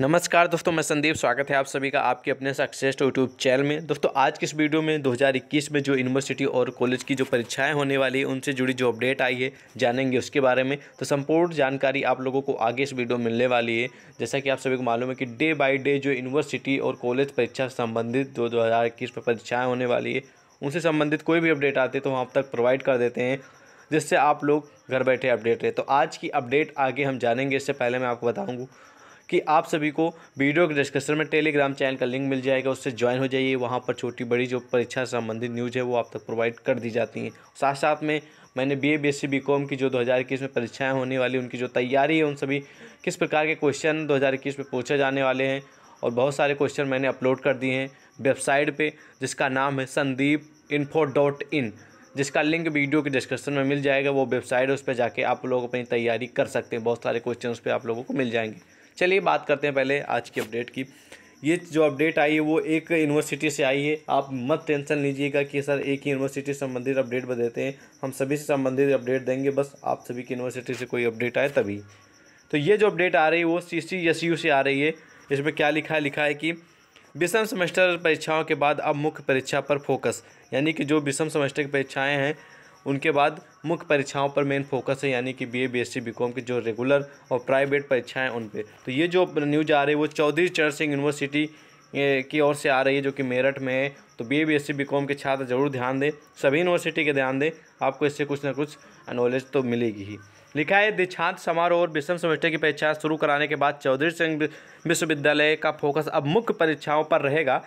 नमस्कार दोस्तों मैं संदीप स्वागत है आप सभी का आपके अपने सक्सेस यूट्यूब चैनल में दोस्तों आज के इस वीडियो में 2021 में जो यूनिवर्सिटी और कॉलेज की जो परीक्षाएं होने वाली है उनसे जुड़ी जो अपडेट आई है जानेंगे उसके बारे में तो संपूर्ण जानकारी आप लोगों को आगे इस वीडियो मिलने वाली है जैसा कि आप सभी को मालूम है कि डे बाई डे जो यूनिवर्सिटी और कॉलेज परीक्षा संबंधित जो दो में परीक्षाएँ होने वाली है उनसे संबंधित कोई भी अपडेट आते तो हम आप तक प्रोवाइड कर देते हैं जिससे आप लोग घर बैठे अपडेट रहे तो आज की अपडेट आगे हम जानेंगे इससे पहले मैं आपको बताऊँगा कि आप सभी को वीडियो के डिस्क्रिप्शन में टेलीग्राम चैनल का लिंक मिल जाएगा उससे ज्वाइन हो जाइए वहाँ पर छोटी बड़ी जो परीक्षा संबंधित न्यूज़ है वो आप तक प्रोवाइड कर दी जाती हैं साथ साथ में मैंने B A B S C B Com की जो दो हज़ार इक्कीस में परीक्षाएँ होने वाली उनकी जो तैयारी है उन सभी किस प्रकार के क्वेश्चन दो हज़ार इक्कीस में पूछे जाने वाले हैं और बहुत सारे क्वेश्चन मैंने अपलोड कर दिए हैं वेबसाइट पे जिसका नाम है संदीप इन्फो डॉट इन जिसका लिंक वीडियो के डिस्क्रिप्शन में मिल जाएगा वो वेबसाइट उस पर जाके आप लोग अपनी तैयारी कर सकते हैं बहुत सारे क्वेश्चन उस पर आप लोगों को मिल जाएंगे चलिए बात करते हैं पहले आज की अपडेट की ये जो अपडेट आई है वो एक यूनिवर्सिटी से आई है आप मत टेंशन लीजिएगा कि सर एक ही यूनिवर्सिटी से संबंधित अपडेट देते हैं हम सभी से संबंधित अपडेट देंगे बस आप सभी की यूनिवर्सिटी से कोई अपडेट आए तभी तो ये जो अपडेट आ रही है वो सी सी एस यू से आ रही है इसमें क्या लिखा है लिखा है कि विषम सेमेस्टर परीक्षाओं के बाद अब मुख्य परीक्षा पर फोकस यानी कि जो विषम सेमेस्टर की परीक्षाएँ हैं उनके बाद मुख्य परीक्षाओं पर मेन फोकस है यानी कि B A B S C B Com की जो रेगुलर और प्राइवेट परीक्षाएँ उन पर तो ये जो न्यूज आ रही है वो चौधरी चरण सिंह यूनिवर्सिटी की ओर से आ रही है जो कि मेरठ में है तो B A B S C B Com के छात्र जरूर ध्यान दें सभी यूनिवर्सिटी के ध्यान दें आपको इससे कुछ ना कुछ नॉलेज तो मिलेगी ही लिखा है दीक्षांत समारोह और विषम सेमेस्टर की परीक्षा शुरू कराने के बाद चौधरी सिंह विश्वविद्यालय का फोकस अब मुख्य परीक्षाओं पर रहेगा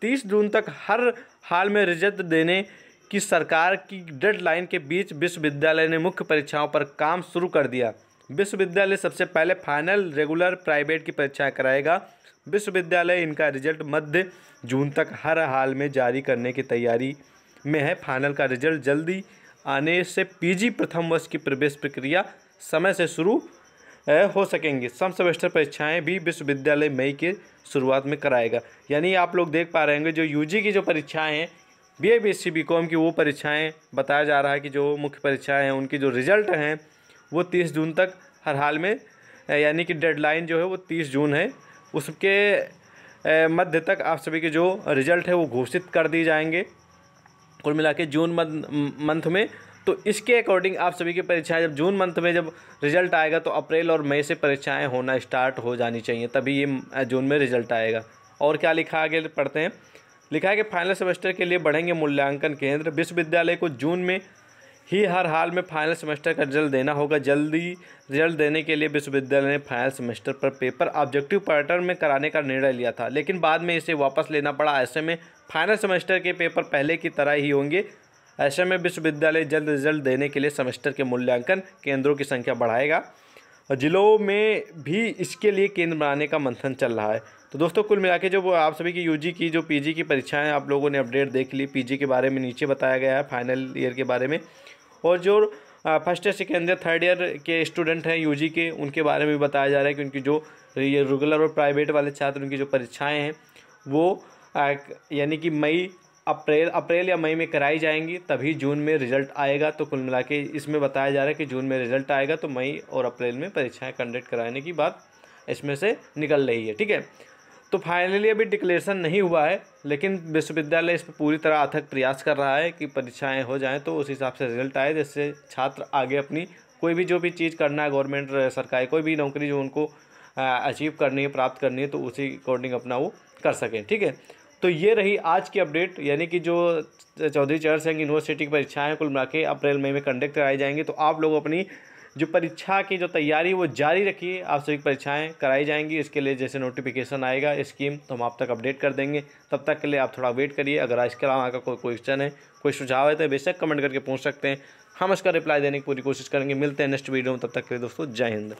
तीस जून तक हर हाल में रिजल्ट देने कि सरकार की डेडलाइन के बीच विश्वविद्यालय ने मुख्य परीक्षाओं पर काम शुरू कर दिया विश्वविद्यालय सबसे पहले फाइनल रेगुलर प्राइवेट की परीक्षाएं कराएगा विश्वविद्यालय इनका रिजल्ट मध्य जून तक हर हाल में जारी करने की तैयारी में है फाइनल का रिजल्ट जल्दी आने से पीजी प्रथम वर्ष की प्रवेश प्रक्रिया समय से शुरू हो सकेंगी सम सेमेस्टर परीक्षाएं भी विश्वविद्यालय मई के शुरुआत में कराएगा यानी आप लोग देख पा रहे होंगे जो यूजी की जो परीक्षाएं हैं B A B S C B Com की वो परीक्षाएँ बताया जा रहा है कि जो मुख्य परीक्षाएँ हैं उनकी जो रिज़ल्ट हैं वो तीस जून तक हर हाल में यानी कि डेडलाइन जो है वो तीस जून है उसके मध्य तक आप सभी के जो रिज़ल्ट है वो घोषित कर दिए जाएंगे कुल मिला के जून मंथ में तो इसके अकॉर्डिंग आप सभी की परीक्षाएं जब जून मंथ में जब रिजल्ट आएगा तो अप्रैल और मई से परीक्षाएं होना स्टार्ट हो जानी चाहिए तभी ये जून में रिजल्ट आएगा और क्या लिखा आगे पढ़ते हैं लिखा है कि फाइनल सेमेस्टर के लिए बढ़ेंगे मूल्यांकन केंद्र विश्वविद्यालय को जून में ही हर हाल में फाइनल सेमेस्टर का रिजल्ट देना होगा जल्दी रिजल्ट देने के लिए विश्वविद्यालय ने फाइनल सेमेस्टर पर पेपर ऑब्जेक्टिव पैटर्न में कराने का निर्णय लिया था लेकिन बाद में इसे वापस लेना पड़ा ऐसे में फाइनल सेमेस्टर के पेपर पहले की तरह ही होंगे ऐसे में विश्वविद्यालय जल्द रिजल्ट देने के लिए सेमेस्टर के मूल्यांकन केंद्रों की संख्या बढ़ाएगा ज़िलों में भी इसके लिए केंद्र बनाने का मंथन चल रहा है तो दोस्तों कुल मिला के जो आप सभी की यूजी की जो पीजी की परीक्षाएं आप लोगों ने अपडेट देख ली पीजी के बारे में नीचे बताया गया है फाइनल ईयर के बारे में और जो first year second year third year के स्टूडेंट हैं यू के उनके बारे में भी बताया जा रहा है कि उनकी जो ये रेगुलर और प्राइवेट वाले छात्र उनकी जो परीक्षाएँ हैं वो यानी कि मई अप्रैल अप्रैल या मई में कराई जाएंगी तभी जून में रिजल्ट आएगा तो कुल मिला के इसमें बताया जा रहा है कि जून में रिजल्ट आएगा तो मई और अप्रैल में परीक्षाएं कंडक्ट कराने की बात इसमें से निकल रही है ठीक है तो फाइनली अभी डिक्लेरेशन नहीं हुआ है लेकिन विश्वविद्यालय इस पर पूरी तरह अथक प्रयास कर रहा है कि परीक्षाएं हो जाएं तो उस हिसाब से रिजल्ट आए जिससे छात्र आगे अपनी कोई भी जो भी चीज़ करना है गवर्नमेंट सरकारी कोई भी नौकरी जो उनको अचीव करनी है प्राप्त करनी है तो उसी अकॉर्डिंग अपना वो कर सकें ठीक है तो ये रही आज की अपडेट यानी कि जो चौधरी चरण सिंह यूनिवर्सिटी की परीक्षाएँ कुल मिला के अप्रैल मई में कंडक्ट कराई जाएंगी तो आप लोग अपनी जो परीक्षा की जो तैयारी वो जारी रखिए आप सभी परीक्षाएं कराई जाएंगी इसके लिए जैसे नोटिफिकेशन आएगा स्कीम तो हम आप तक अपडेट कर देंगे तब तक के लिए आप थोड़ा वेट करिए अगर इसके अलावा आपका कोई क्वेश्चन है कोई सुझाव है तो बेशक कमेंट करके पूछ सकते हैं हम इसका रिप्लाई देने की पूरी कोशिश करेंगे मिलते हैं नेक्स्ट वीडियो में तब तक के लिए दोस्तों जय हिंद